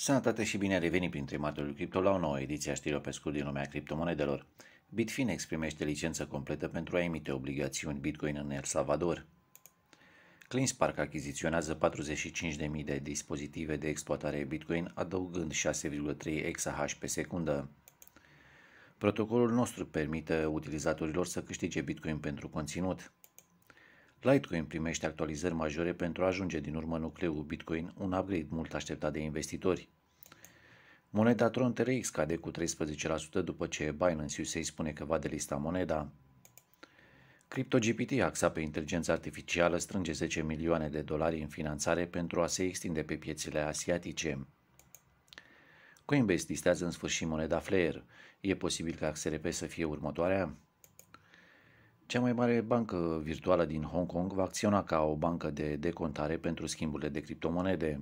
Sănătate și bine revenit printre martorii cripto la o nouă ediție a știrilor pe scurt din lumea criptomonedelor. Bitfinex primește licență completă pentru a emite obligațiuni Bitcoin în El Salvador. CleanSpark achiziționează 45.000 de dispozitive de exploatare Bitcoin, adăugând 6,3 exahash pe secundă. Protocolul nostru permite utilizatorilor să câștige Bitcoin pentru conținut. Litecoin primește actualizări majore pentru a ajunge din urmă nucleul Bitcoin, un upgrade mult așteptat de investitori. Moneda Tron TRX cade cu 13% după ce Binance USA spune că va delista moneda. CryptoGPT, axat pe inteligența artificială, strânge 10 milioane de dolari în finanțare pentru a se extinde pe piețele asiatice. Coinbase listează în sfârșit moneda Flare. E posibil ca XRP să fie următoarea? Cea mai mare bancă virtuală din Hong Kong va acționa ca o bancă de decontare pentru schimburile de criptomonede.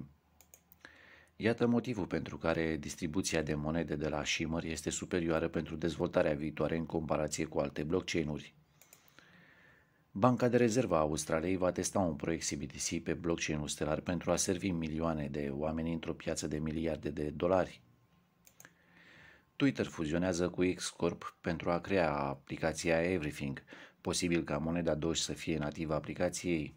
Iată motivul pentru care distribuția de monede de la Shimmer este superioară pentru dezvoltarea viitoare în comparație cu alte blockchain-uri. Banca de rezervă a Australiei va testa un proiect CBDC pe blockchain-ul stelar pentru a servi milioane de oameni într-o piață de miliarde de dolari. Twitter fuzionează cu X Corp pentru a crea aplicația Everything, Posibil ca moneda Doge să fie nativă aplicației.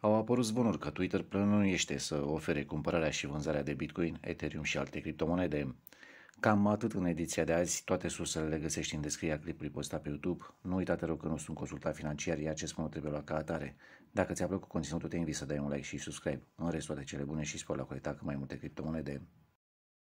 Au apărut zvonuri că Twitter plănuiește să ofere cumpărarea și vânzarea de Bitcoin, Ethereum și alte criptomonede. Cam atât în ediția de azi, toate sursele le găsești în descrierea clipului postat pe YouTube. Nu uita, te rog, că nu sunt consultat financiar, iar ce spun trebuie luat ca atare. Dacă ți-a plăcut conținutul, te invit să dai un like și subscribe. În rest, toate cele bune și spor la conecta cu mai multe criptomonede.